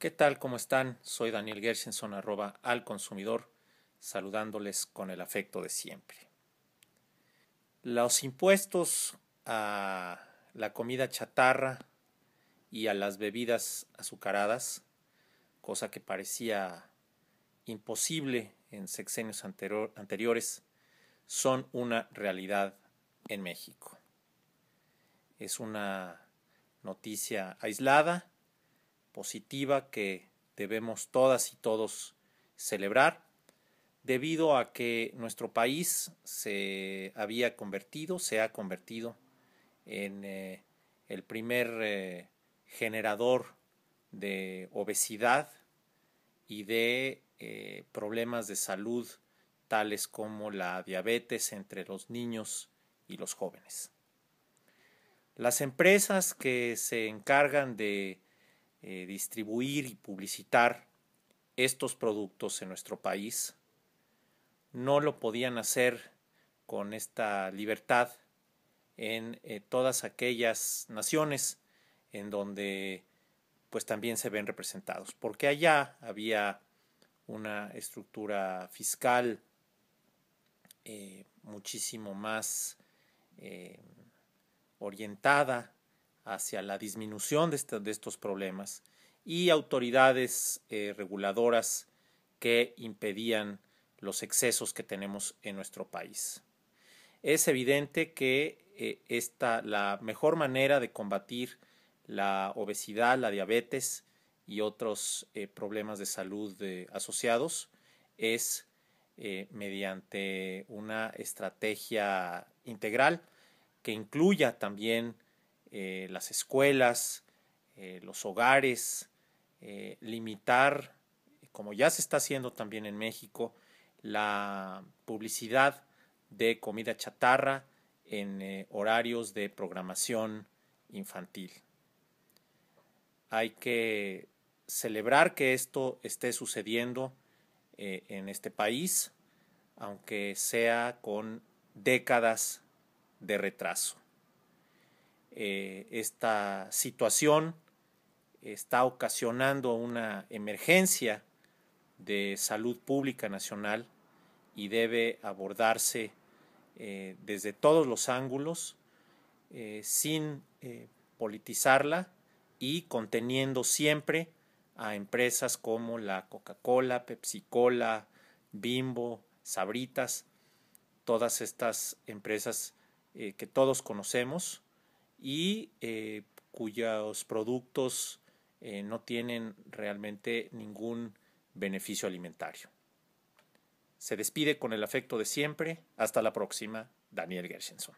¿Qué tal? ¿Cómo están? Soy Daniel Gershenson, arroba al consumidor, saludándoles con el afecto de siempre. Los impuestos a la comida chatarra y a las bebidas azucaradas, cosa que parecía imposible en sexenios anteriores, son una realidad en México. Es una noticia aislada positiva que debemos todas y todos celebrar, debido a que nuestro país se había convertido, se ha convertido en eh, el primer eh, generador de obesidad y de eh, problemas de salud tales como la diabetes entre los niños y los jóvenes. Las empresas que se encargan de eh, distribuir y publicitar estos productos en nuestro país. No lo podían hacer con esta libertad en eh, todas aquellas naciones en donde pues también se ven representados, porque allá había una estructura fiscal eh, muchísimo más orientada hacia la disminución de, estos problemas y autoridades eh, reguladoras que impedían los excesos que tenemos en nuestro país. Es evidente que eh, la mejor manera de combatir la obesidad, la diabetes y otros eh, problemas de salud asociados es mediante una estrategia integral que incluya también eh, las escuelas, eh, los hogares, eh, limitar, como ya se está haciendo también en México, la publicidad de comida chatarra en horarios de programación infantil. Hay que celebrar que esto esté sucediendo en este país, aunque sea con décadas de retraso. Eh, esta situación está ocasionando una emergencia de salud pública nacional y debe abordarse eh, desde todos los ángulos eh, sin politizarla y conteniendo siempre a empresas como la Coca-Cola, Pepsi-Cola, Bimbo, Sabritas, todas estas empresas que todos conocemos y eh, cuyos productos eh, no tienen realmente ningún beneficio alimentario. Se despide con el afecto de siempre. Hasta la próxima, Daniel Gershenson.